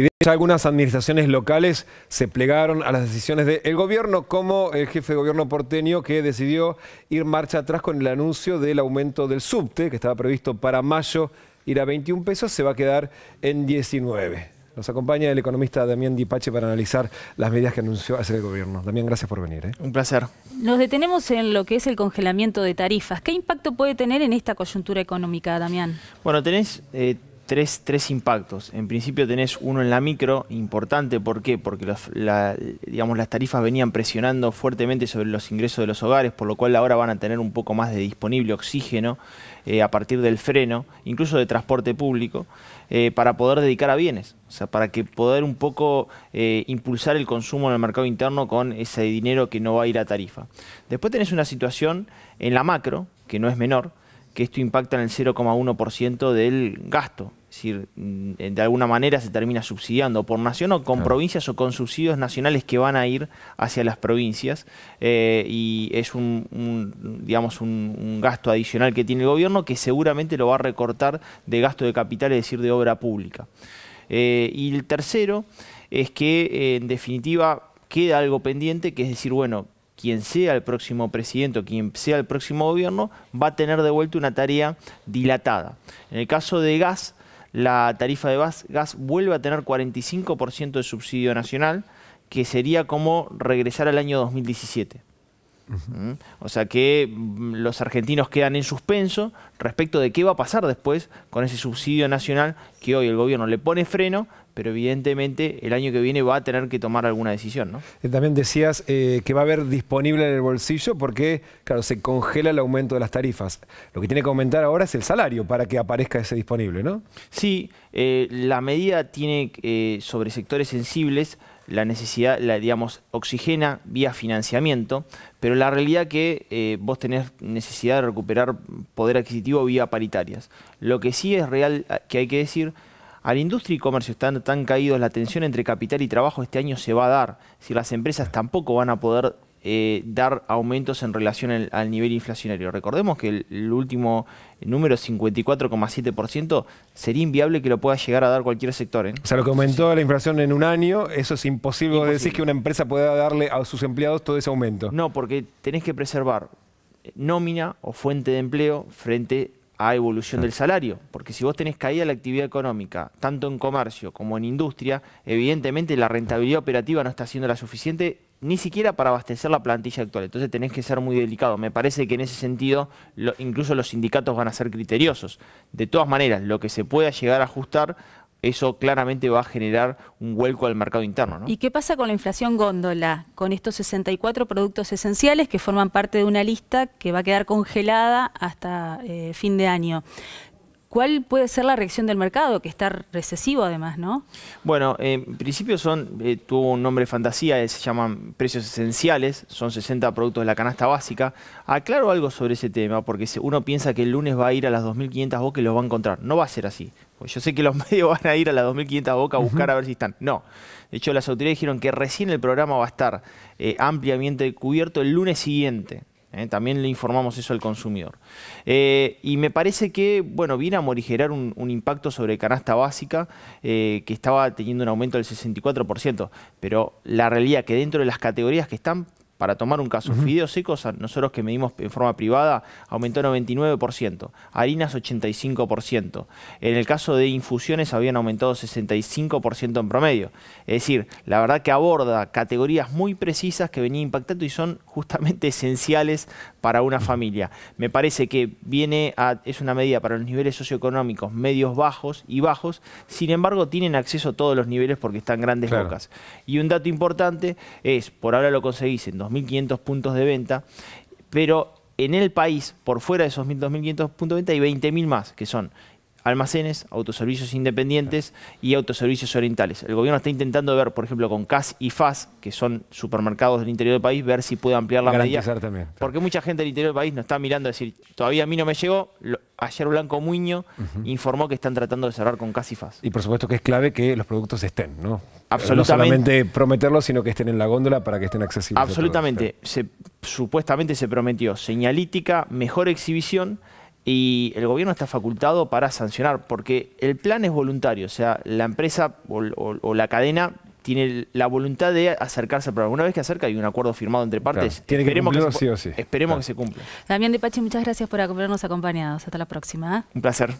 Y de hecho algunas administraciones locales se plegaron a las decisiones del gobierno, como el jefe de gobierno porteño que decidió ir marcha atrás con el anuncio del aumento del subte, que estaba previsto para mayo ir a 21 pesos, se va a quedar en 19. Nos acompaña el economista Damián Dipache para analizar las medidas que anunció hacer el gobierno. Damián, gracias por venir. ¿eh? Un placer. Nos detenemos en lo que es el congelamiento de tarifas. ¿Qué impacto puede tener en esta coyuntura económica, Damián? Bueno, tenés eh, tres, impactos. En principio tenés uno en la micro, importante, ¿por qué? Porque las tarifas venían presionando fuertemente sobre los ingresos de los hogares, por lo cual ahora van a tener un poco más de disponible oxígeno eh, a partir del freno, incluso de transporte público, eh, para poder dedicar a bienes. O sea, para que poder un poco eh, impulsar el consumo en el mercado interno con ese dinero que no va a ir a tarifa. Después tenés una situación en la macro, que no es menor, que esto impacta en el 0,1% del gasto, es decir, mm, eh, de alguna manera se termina subsidiando por nación o con provincias o con subsidios nacionales que van a ir hacia las provincias eh, y es un, digamos un, gasto adicional que tiene el gobierno que seguramente lo va a recortar de gasto de capital, es decir, de obra pública. Eh, y el tercero es que en definitiva queda algo pendiente, que es decir, bueno, quien sea el próximo presidente o quien sea el próximo gobierno va a tener de vuelta una tarea dilatada. En el caso de gas, la tarifa de gas, vuelve a tener 45% de subsidio nacional, que sería como regresar al año 2017. ¿Mm? O sea que mm, los argentinos quedan en suspenso respecto de qué va a pasar después con ese subsidio nacional que hoy el gobierno le pone freno, pero evidentemente el año que viene va a tener que tomar alguna decisión. ¿no? También decías eh, que va a haber disponible en el bolsillo porque, claro, se congela el aumento de las tarifas. Lo que tiene que aumentar ahora es el salario para que aparezca ese disponible, ¿no? Sí, eh, la medida tiene eh, sobre sectores sensibles la necesidad, la, digamos, oxigena vía financiamiento, pero la realidad que vos tenés necesidad de recuperar poder adquisitivo vía paritarias. Lo que sí es real ah, que hay que decir al industria y comercio están tan caídos, la tensión entre capital y trabajo este año se va a dar. Si las empresas tampoco van a poder eh, dar aumentos en relación al, nivel inflacionario. Recordemos que el, último número, 54,7%, sería inviable que lo pueda llegar a dar cualquier sector. ¿eh? O sea, lo que aumentó la inflación en un año, eso es imposible, decir que una empresa pueda darle a sus empleados todo ese aumento. No, porque tenés que preservar nómina o fuente de empleo frente a a evolución del salario, porque si vos tenés caída la actividad económica, tanto en comercio como en industria, evidentemente la rentabilidad operativa no está siendo la suficiente ni siquiera para abastecer la plantilla actual. Entonces tenés que ser muy delicado. Me parece que en ese sentido incluso los sindicatos van a ser criteriosos. De todas maneras, lo que se pueda llegar a ajustar eso claramente va a generar un vuelco al mercado interno. ¿no? ¿Y qué pasa con la inflación góndola? Con estos 64 productos esenciales que forman parte de una lista que va a quedar congelada hasta eh, fin de año. ¿Cuál puede ser la reacción del mercado, que está recesivo además, no? Bueno, eh, en principio son, eh, tuvo un nombre fantasía, eh, se llaman precios esenciales, son 60 productos de la canasta básica. Aclaro algo sobre ese tema, porque uno piensa que el lunes va a ir a las 2.500 bocas y los va a encontrar. No va a ser así. Pues yo sé que los medios van a ir a las 2.500 bocas a buscar a ver si están. No. De hecho, las autoridades dijeron que recién el programa va a estar ampliamente cubierto el lunes siguiente. ¿eh? también le informamos eso al consumidor. Eh, y me parece que, bueno, viene a morigerar un, impacto sobre canasta básica eh, que estaba teniendo un aumento del 64%, pero la realidad que dentro de las categorías que están para tomar un caso, fideos secos, nosotros que medimos en forma privada, aumentó 99%, harinas 85%. En el caso de infusiones habían aumentado 65% en promedio. Es decir, la verdad que aborda categorías muy precisas que venía impactando y son justamente esenciales para una familia. Me parece que viene es una medida para los niveles socioeconómicos medios bajos y bajos, sin embargo tienen acceso a todos los niveles porque están grandes locas. Y un dato importante es, por ahora lo conseguís en dos 2.500 puntos de venta, pero en el país, por fuera de esos 2.500 puntos de venta, hay 20.000 más, que son almacenes, autoservicios independientes y autoservicios orientales. El gobierno está intentando ver, por ejemplo, con CAS y FAS, que son supermercados del interior del país, ver si puede ampliar la medida. Porque mucha gente del interior del país nos está mirando a decir, todavía a mí no me llegó. ayer Blanco Muño informó que están tratando de cerrar con CAS y FAS. Y por supuesto que es clave que los productos estén, ¿no? Absolutamente. No solamente prometerlos, sino que estén en la góndola para que estén accesibles. Absolutamente. supuestamente se prometió señalítica, mejor exhibición y el gobierno está facultado para sancionar, porque el plan es voluntario, o sea, la empresa o, la cadena tiene la voluntad de acercarse al programa. Una vez que acerca hay un acuerdo firmado entre partes, esperemos, que se, cumpla. Damián de Pachi, muchas gracias por acompañarnos acompañados. Hasta la próxima. Un placer.